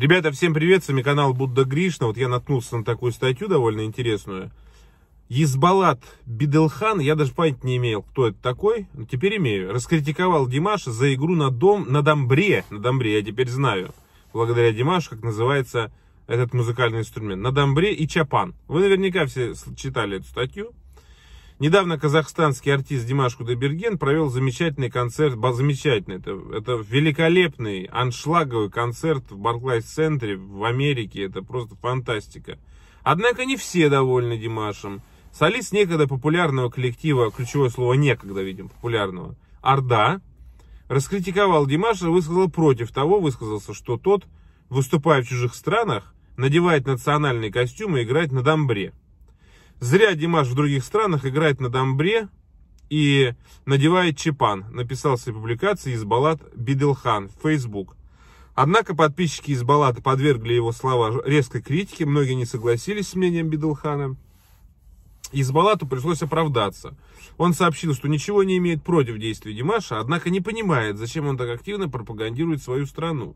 Ребята, всем привет, с вами канал Будда Гришна. Вот я наткнулся на такую статью довольно интересную. Избалат Биделхан, я даже понять не имел, кто это такой, но теперь имею. Раскритиковал Димаша за игру на, дом, на Домбре. На Домбре, я теперь знаю. Благодаря Димашу, как называется этот музыкальный инструмент. На Домбре и Чапан. Вы наверняка все читали эту статью. Недавно казахстанский артист Димаш Кудайберген провел замечательный концерт, замечательный, это, это великолепный аншлаговый концерт в Барклайс-центре в Америке, это просто фантастика. Однако не все довольны Димашем. Солист некогда популярного коллектива, ключевое слово некогда, видим, популярного, Орда, раскритиковал Димаша, высказал против того, высказался, что тот, выступая в чужих странах, надевает национальные костюмы и играет на дамбре. Зря Димаш в других странах играет на дамбре и надевает чепан, написал в своей публикации из баллад Биделхан в Facebook. Однако подписчики из баллады подвергли его слова резкой критике, многие не согласились с мнением Биделхана. Избалату пришлось оправдаться. Он сообщил, что ничего не имеет против действий Димаша, однако не понимает, зачем он так активно пропагандирует свою страну.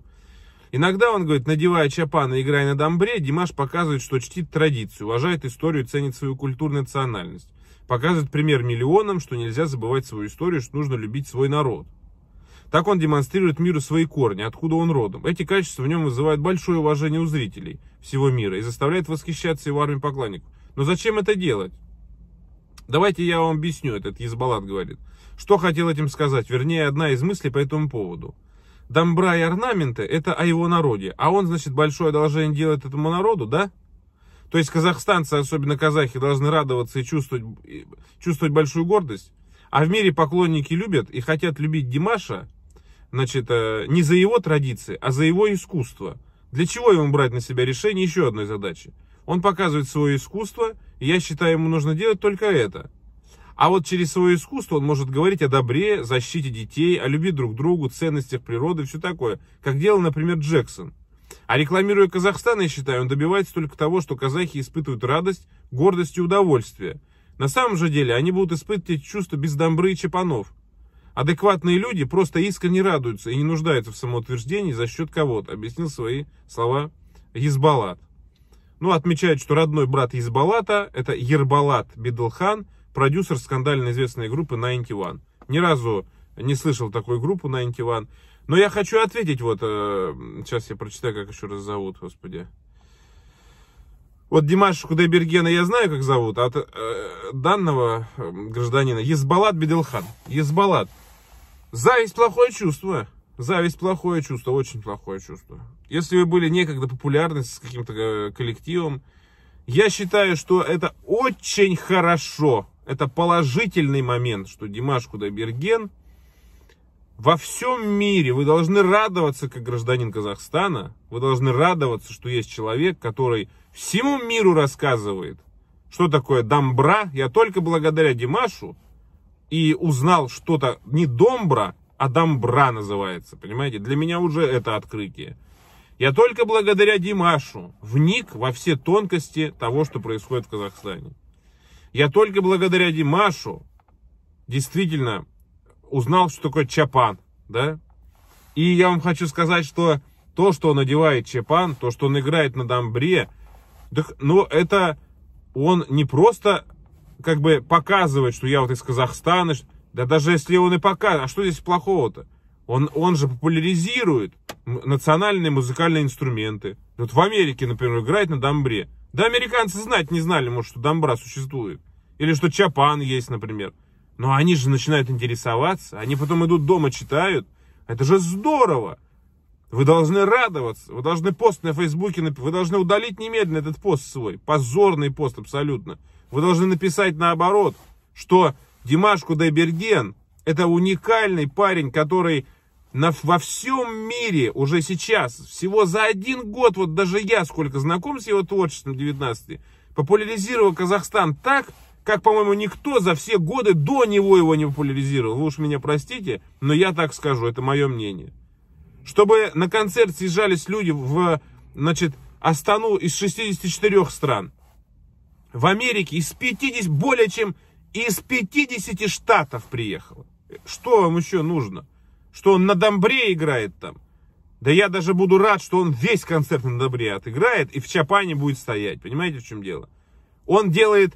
Иногда он говорит, надевая чапан и играя на дамбре, Димаш показывает, что чтит традицию, уважает историю, ценит свою культуру национальность. Показывает пример миллионам, что нельзя забывать свою историю, что нужно любить свой народ. Так он демонстрирует миру свои корни, откуда он родом. Эти качества в нем вызывают большое уважение у зрителей всего мира и заставляют восхищаться его армии поклонников. Но зачем это делать? Давайте я вам объясню, этот Езбалат говорит. Что хотел этим сказать, вернее, одна из мыслей по этому поводу. Домбра и орнаменты – это о его народе. А он, значит, большое одолжение делает этому народу, да? То есть казахстанцы, особенно казахи, должны радоваться и чувствовать, и чувствовать большую гордость. А в мире поклонники любят и хотят любить Димаша, значит, э, не за его традиции, а за его искусство. Для чего ему брать на себя решение еще одной задачи? Он показывает свое искусство, и я считаю, ему нужно делать только это – а вот через свое искусство он может говорить о добре, защите детей, о любви друг к другу, ценностях природы, все такое, как делал, например, Джексон. А рекламируя Казахстан, я считаю, он добивается только того, что казахи испытывают радость, гордость и удовольствие. На самом же деле они будут испытывать чувство бездомбры и чепанов. Адекватные люди просто искренне радуются и не нуждаются в самоутверждении за счет кого-то, объяснил свои слова Езбалат. Ну, отмечает, что родной брат Езбалата, это Ербалат Бедлхан, продюсер скандально известной группы 91. Ни разу не слышал такой группу 91. Но я хочу ответить, вот, э, сейчас я прочитаю, как еще раз зовут, господи. Вот Димаша Кудайбергена я знаю, как зовут, а от э, данного э, гражданина Езбалат Беделхан. Езбалат. Зависть плохое чувство. Зависть плохое чувство, очень плохое чувство. Если вы были некогда популярны с каким-то э, коллективом, я считаю, что это очень хорошо это положительный момент, что Димаш Кудайберген во всем мире вы должны радоваться, как гражданин Казахстана, вы должны радоваться, что есть человек, который всему миру рассказывает, что такое домбра. Я только благодаря Димашу и узнал что-то не домбра, а домбра называется, понимаете? Для меня уже это открытие. Я только благодаря Димашу вник во все тонкости того, что происходит в Казахстане. Я только благодаря Димашу действительно узнал, что такое чапан, да? И я вам хочу сказать, что то, что он одевает чапан, то, что он играет на дамбре, ну, это он не просто как бы показывает, что я вот из Казахстана, да даже если он и показывает, а что здесь плохого-то? Он, он же популяризирует национальные музыкальные инструменты. Вот в Америке, например, играет на дамбре. Да американцы знать не знали, может, что Домбра существует. Или что Чапан есть, например. Но они же начинают интересоваться, они потом идут дома, читают. Это же здорово! Вы должны радоваться, вы должны пост на Фейсбуке, вы должны удалить немедленно этот пост свой, позорный пост абсолютно. Вы должны написать наоборот, что Димаш Кудайберген это уникальный парень, который на, во всем мире уже сейчас, всего за один год, вот даже я сколько знаком с его творчеством 19 популяризировал Казахстан так, как, по-моему, никто за все годы до него его не популяризировал. Вы уж меня простите, но я так скажу, это мое мнение. Чтобы на концерт съезжались люди в, значит, Астану из 64 стран. В Америке из 50, более чем из 50 штатов приехало. Что вам еще нужно? что он на домбре играет там. Да я даже буду рад, что он весь концерт на Домбре отыграет и в Чапане будет стоять. Понимаете, в чем дело? Он делает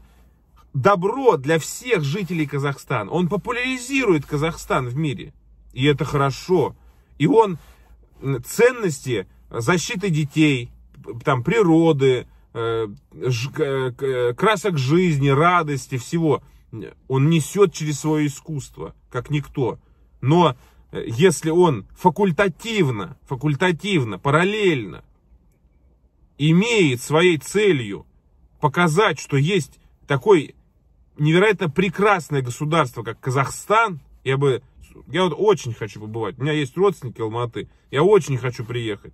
добро для всех жителей Казахстана. Он популяризирует Казахстан в мире. И это хорошо. И он ценности защиты детей, там, природы, э, красок жизни, радости, всего. Он несет через свое искусство, как никто. Но если он факультативно, факультативно, параллельно имеет своей целью показать, что есть такой невероятно прекрасное государство, как Казахстан, я бы, я вот очень хочу побывать. У меня есть родственники Алматы, я очень хочу приехать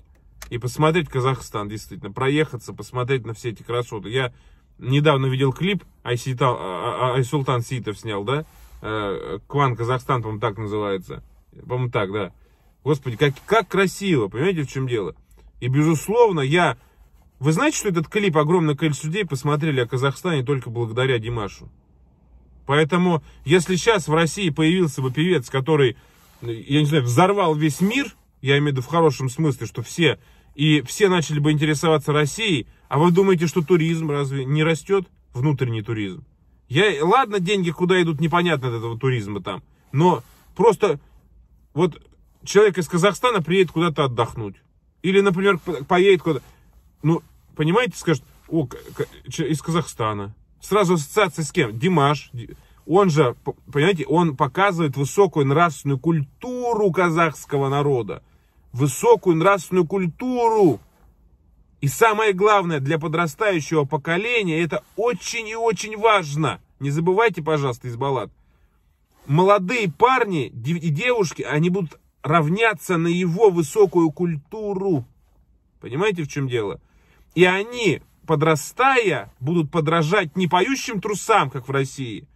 и посмотреть Казахстан, действительно, проехаться, посмотреть на все эти красоты. Я недавно видел клип, а, а, а, Айсултан Ситов снял, да? Э, Кван Казахстан, по-моему, так называется. По-моему, так, да. Господи, как, как красиво, понимаете, в чем дело? И, безусловно, я... Вы знаете, что этот клип огромное количество людей посмотрели о Казахстане только благодаря Димашу? Поэтому, если сейчас в России появился бы певец, который, я не знаю, взорвал весь мир, я имею в виду в хорошем смысле, что все, и все начали бы интересоваться Россией, а вы думаете, что туризм разве не растет? Внутренний туризм. Я, ладно, деньги куда идут, непонятно от этого туризма там, но просто вот человек из Казахстана приедет куда-то отдохнуть. Или, например, поедет куда-то. Ну, понимаете, скажет, о, из Казахстана. Сразу ассоциация с кем? Димаш. Он же, понимаете, он показывает высокую нравственную культуру казахского народа. Высокую нравственную культуру. И самое главное, для подрастающего поколения это очень и очень важно. Не забывайте, пожалуйста, из баллад молодые парни и девушки, они будут равняться на его высокую культуру. Понимаете, в чем дело? И они, подрастая, будут подражать не поющим трусам, как в России,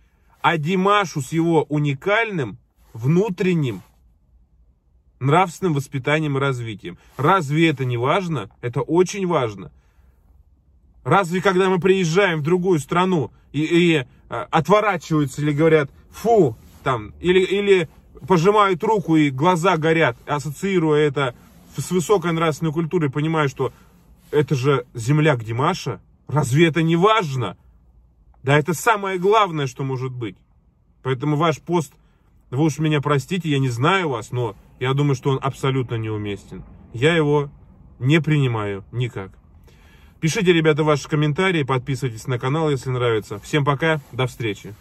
а Димашу с его уникальным, внутренним, нравственным воспитанием и развитием. Разве это не важно? Это очень важно. Разве когда мы приезжаем в другую страну и, и э, отворачиваются или говорят, фу, там, или, или пожимают руку и глаза горят, ассоциируя это с высокой нравственной культурой, понимая, что это же земля, к Димаша. разве это не важно? Да это самое главное, что может быть. Поэтому ваш пост, вы уж меня простите, я не знаю вас, но я думаю, что он абсолютно неуместен. Я его не принимаю никак. Пишите, ребята, ваши комментарии, подписывайтесь на канал, если нравится. Всем пока, до встречи.